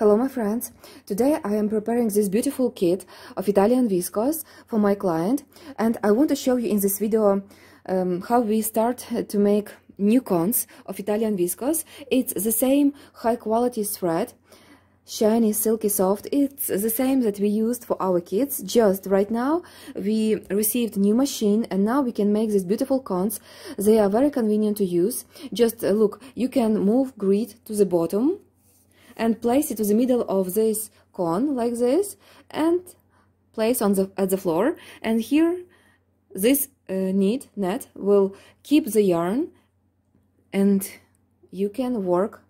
Hello my friends, today I am preparing this beautiful kit of Italian viscose for my client and I want to show you in this video um, how we start to make new cones of Italian viscose. It's the same high quality thread, shiny, silky, soft, it's the same that we used for our kits, just right now we received new machine and now we can make these beautiful cones, they are very convenient to use, just uh, look, you can move grid to the bottom and place it to the middle of this cone like this and place on the at the floor and here this uh, knit net will keep the yarn and you can work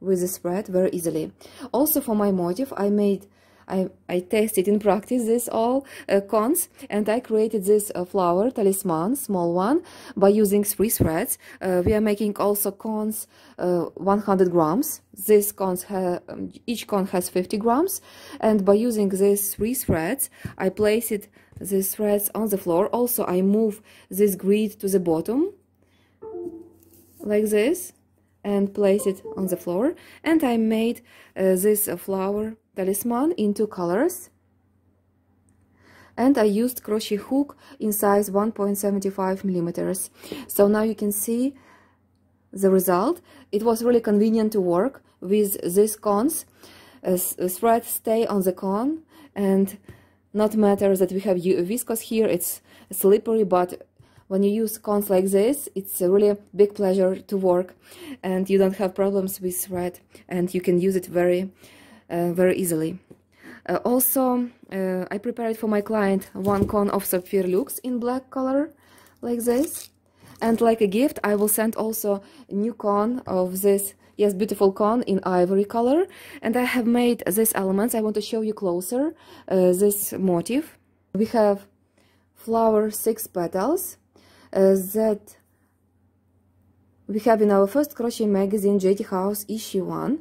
with the spread very easily also for my motif I made I, I tested in practice this all uh, cons and I created this uh, flower talisman, small one, by using three threads. Uh, we are making also cones, uh, 100 grams. This cones um, each cone has 50 grams and by using these three threads I place it these threads on the floor. Also I move this grid to the bottom like this and place it on the floor and I made uh, this uh, flower talisman in two colors and I used crochet hook in size 1.75 millimeters so now you can see the result it was really convenient to work with these cones uh, thread uh, stay on the cone and not matter that we have uh, viscose here it's slippery but when you use cones like this it's a really big pleasure to work and you don't have problems with thread and you can use it very uh, very easily. Uh, also, uh, I prepared for my client one cone of Sapphire looks in black color, like this. And like a gift, I will send also new cone of this yes beautiful con in ivory color and i have made these elements i want to show you closer uh, this motif we have flower six petals uh, that we have in our first crochet magazine J T house issue one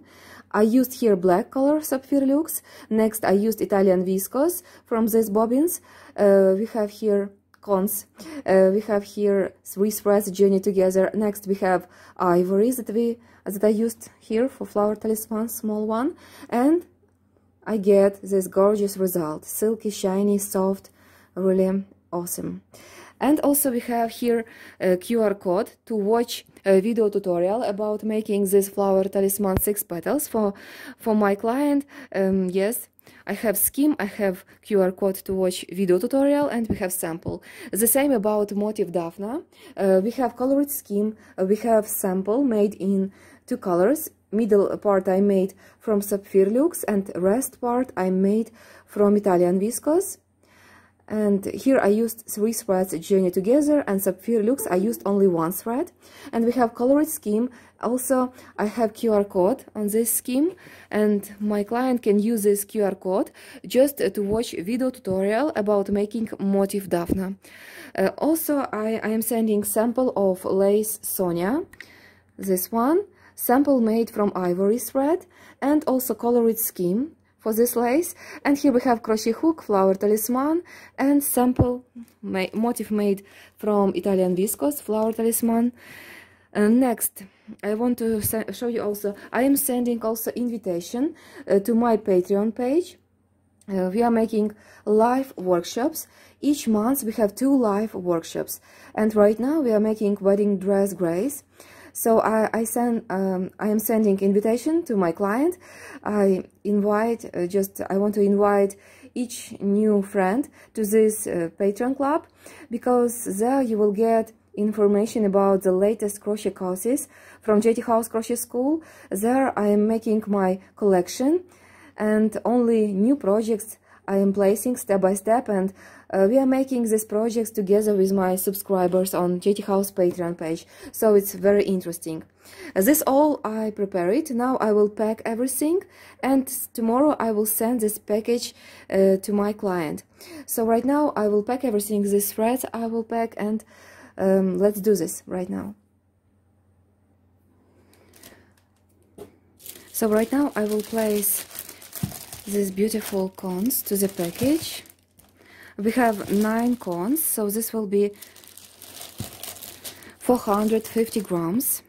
I used here black color Sapphire Lux. Next I used Italian viscose from these bobbins. Uh, we have here cons. Uh, we have here three threads journey together. Next we have ivory that we that I used here for flower talisman, small one. And I get this gorgeous result. Silky, shiny, soft, really awesome. And also we have here a QR code to watch a video tutorial about making this flower talisman six petals for, for my client. Um, yes, I have scheme, I have QR code to watch video tutorial and we have sample. The same about motif Daphna. Uh, we have colored scheme, uh, we have sample made in two colors. Middle part I made from Sapphire Lux and rest part I made from Italian Viscose and here I used three threads joined together and Sapphire looks I used only one thread and we have colored scheme also I have QR code on this scheme and my client can use this QR code just to watch video tutorial about making motif Daphne uh, also I, I am sending sample of lace Sonia this one sample made from ivory thread and also colored scheme for this lace and here we have crochet hook flower talisman and sample ma motif made from italian viscose flower talisman and uh, next i want to show you also i am sending also invitation uh, to my patreon page uh, we are making live workshops each month we have two live workshops and right now we are making wedding dress grace so I, I send, um, I am sending invitation to my client. I invite, uh, just I want to invite each new friend to this uh, Patreon club because there you will get information about the latest crochet courses from JT House Crochet School. There I am making my collection and only new projects I am placing step by step and uh, we are making these projects together with my subscribers on JT House Patreon page, so it's very interesting. Uh, this all I prepare it, now I will pack everything and tomorrow I will send this package uh, to my client. So right now I will pack everything, this thread I will pack and um, let's do this right now. So right now I will place these beautiful cones to the package. We have 9 cones, so this will be 450 grams.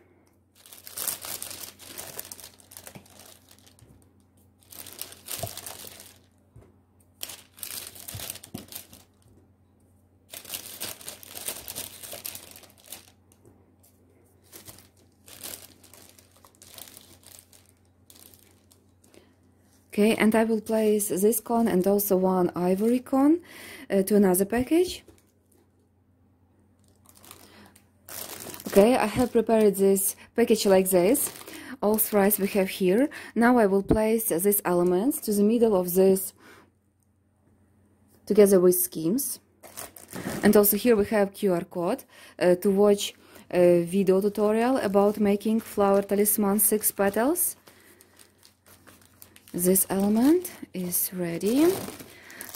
okay and I will place this cone and also one ivory cone uh, to another package okay I have prepared this package like this all threads we have here now I will place these elements to the middle of this together with schemes and also here we have QR code uh, to watch a uh, video tutorial about making flower talisman six petals this element is ready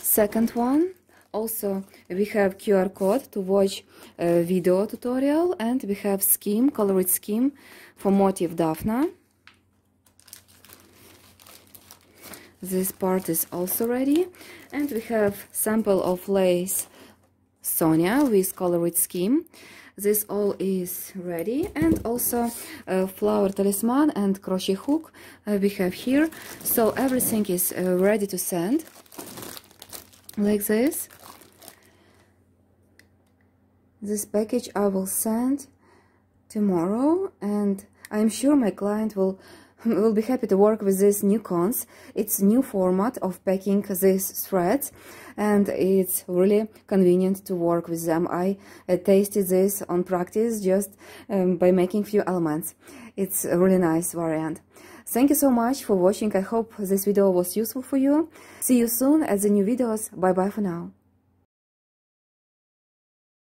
second one also we have QR code to watch a uh, video tutorial and we have scheme colored scheme for motif Daphna this part is also ready and we have sample of lace Sonia with colored scheme. This all is ready and also uh, flower talisman and crochet hook uh, we have here. So everything is uh, ready to send like this. This package I will send tomorrow and I'm sure my client will will be happy to work with these new cons. It's new format of packing these threads and it's really convenient to work with them. I uh, tasted this on practice just um, by making few elements. It's a really nice variant. Thank you so much for watching. I hope this video was useful for you. See you soon at the new videos. Bye bye for now.